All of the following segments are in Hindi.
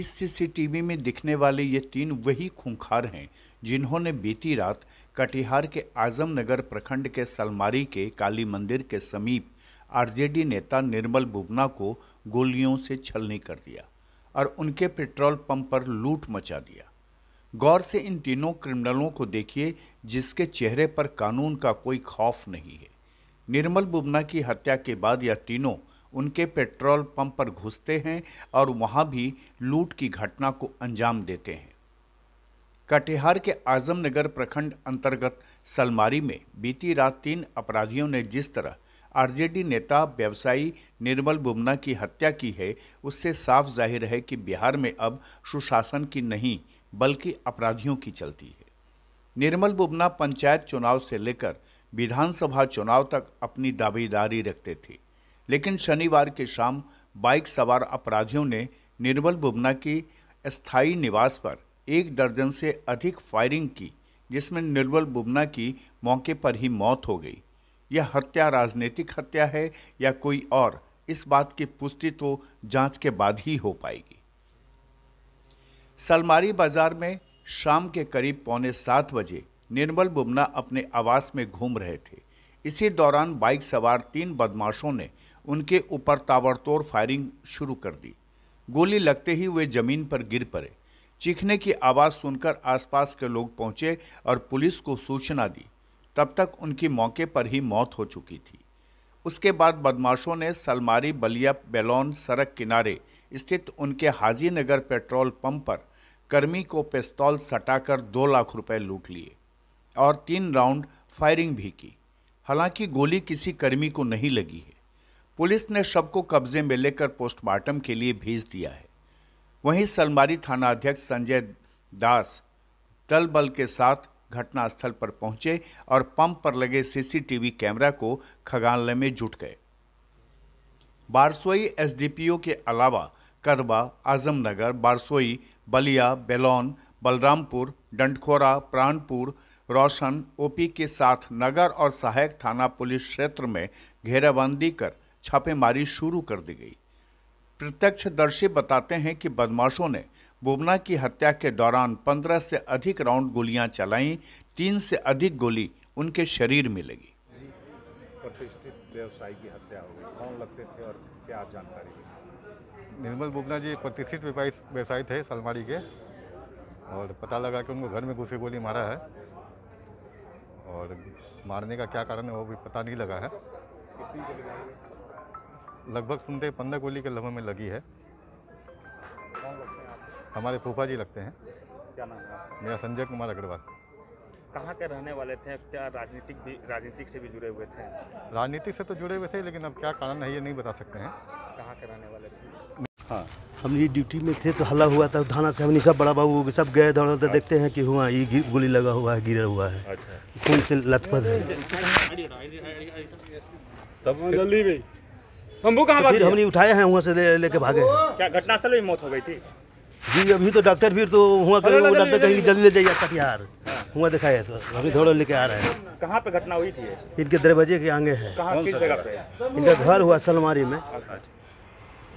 इस सीसीटीवी में दिखने वाले ये तीन वही खूंखार हैं जिन्होंने बीती रात कटिहार के आजम नगर प्रखंड के सलमारी के काली मंदिर के समीप आरजेडी नेता निर्मल बुबना को गोलियों से छलनी कर दिया और उनके पेट्रोल पंप पर लूट मचा दिया गौर से इन तीनों क्रिमिनलों को देखिए जिसके चेहरे पर कानून का कोई खौफ नहीं है निर्मल बुबना की हत्या के बाद यह तीनों उनके पेट्रोल पंप पर घुसते हैं और वहाँ भी लूट की घटना को अंजाम देते हैं कटिहार के आजमनगर प्रखंड अंतर्गत सलमारी में बीती रात तीन अपराधियों ने जिस तरह आरजेडी नेता व्यवसायी निर्मल बुमना की हत्या की है उससे साफ जाहिर है कि बिहार में अब सुशासन की नहीं बल्कि अपराधियों की चलती है निर्मल बुमना पंचायत चुनाव से लेकर विधानसभा चुनाव तक अपनी दावेदारी रखते थे लेकिन शनिवार की शाम बाइक सवार अपराधियों ने निर्मल बुबना की स्थायी निवास पर एक दर्जन से अधिक फायरिंग की जिसमें निर्मल बुबना की मौके पर ही मौत हो गई यह हत्या राजनीतिक हत्या है या कोई और इस बात की पुष्टि तो जांच के बाद ही हो पाएगी सलमारी बाजार में शाम के करीब पौने सात बजे निर्मल बुबना अपने आवास में घूम रहे थे इसी दौरान बाइक सवार तीन बदमाशों ने उनके ऊपर ताबड़तोड़ फायरिंग शुरू कर दी गोली लगते ही वे जमीन पर गिर पड़े चीखने की आवाज़ सुनकर आसपास के लोग पहुंचे और पुलिस को सूचना दी तब तक उनकी मौके पर ही मौत हो चुकी थी उसके बाद बदमाशों ने सलमारी बलिया बेलौन सड़क किनारे स्थित उनके हाजी नगर पेट्रोल पंप पर कर्मी को पिस्तौल सटाकर दो लाख रुपए लूट लिए और तीन राउंड फायरिंग भी की हालांकि गोली किसी कर्मी को नहीं लगी है पुलिस ने शव को कब्जे में लेकर पोस्टमार्टम के लिए भेज दिया है वहीं सलमारी थाना अध्यक्ष संजय दास दल बल के साथ घटनास्थल पर पहुंचे और पंप पर लगे सीसीटीवी कैमरा को खगालने में जुट गए बारसोई एसडीपीओ के अलावा करवा आजमनगर बारसोई बलिया बेलौन बलरामपुर डंडखोरा प्राणपुर रोशन ओपी के साथ नगर और सहायक थाना पुलिस क्षेत्र में घेराबंदी कर छापेमारी शुरू कर दी गई प्रत्यक्षदर्शी बताते हैं कि बदमाशों ने बुबना की हत्या के दौरान पंद्रह से अधिक राउंड गोलियां चलाईं तीन से अधिक गोली उनके शरीर में लगी प्रतिष्ठित व्यवसायी की हत्या हो गई कौन लगते थे और क्या जानकारी निर्मल बुबना जी प्रतिष्ठित व्यवसायी थे सलमाड़ी के और पता लगा कि उनको घर में घुसे गोली मारा है और मारने का क्या कारण है वो भी पता नहीं लगा है लगभग सुनते हैं पंद्रह गोली के लम्हों में लगी है कौन लगते हैं आप हमारे फूफा जी लगते हैं क्या नाम है मेरा संजय कुमार अग्रवाल कहाँ के रहने वाले थे क्या राजनीतिक भी राजनीतिक से भी जुड़े हुए थे राजनीतिक से तो जुड़े हुए थे लेकिन अब क्या कारण है ये नहीं बता सकते हैं कहाँ के रहने वाले थे हाँ हम ये ड्यूटी में थे तो हल्ला हुआ था थाना से हमने सब बड़ा बाबू सब गए दौड़ते तो देखते हैं कि हुआ ये गोली लगा हुआ है गिरा हुआ है खून अच्छा। से लथपथ है तब जल्दी भाई शंभू कहाँ तो फिर हमने उठाए हैं वहाँ से लेके ले, ले भागे क्या घटनास्थल में मौत हो गई थी जी अभी तो डॉक्टर भी तो हुआ तो कहीं वो डॉक्टर कहीं जल्दी ले जाइए कटिहार अच्छा, हाँ। हुआ दिखाया तो अभी थोड़ा लेके आ रहे हैं कहाँ पे घटना हुई थी इनके दरवाजे के आगे है इनका घर हुआ सलमारी में अच्छा, अच्छा।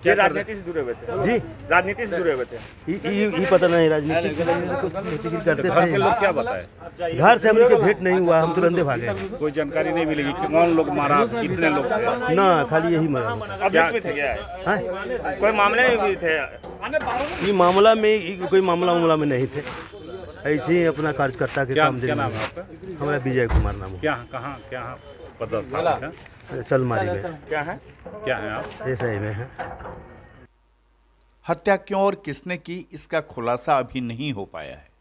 क्या राजनीति से जुड़े हुए थे जी राजनीति से जुड़े हुए थे ये पता नहीं राजनीति करते तो लोग क्या बताए घर से हम लोग भेंट नहीं हुआ हम तुरंत भागे कोई जानकारी नहीं मिलेगी कौन लोग मारा कितने लोग न खाली यही मारा क्या हाँ? कोई मामले में भी थे ये मामला में कोई मामला मामला में नहीं थे ऐसे ही अपना कार्यकर्ता के काम देना हमारा विजय कुमार नाम क्या कहाँ क्या पदस्थ सलमारी में क्या है क्या है आप में है हत्या क्यों और किसने की इसका खुलासा अभी नहीं हो पाया है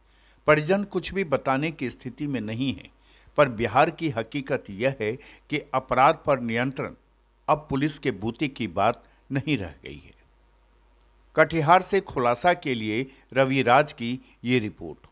परिजन कुछ भी बताने की स्थिति में नहीं है पर बिहार की हकीकत यह है कि अपराध पर नियंत्रण अब पुलिस के बूते की बात नहीं रह गई है कटिहार से खुलासा के लिए रविराज की ये रिपोर्ट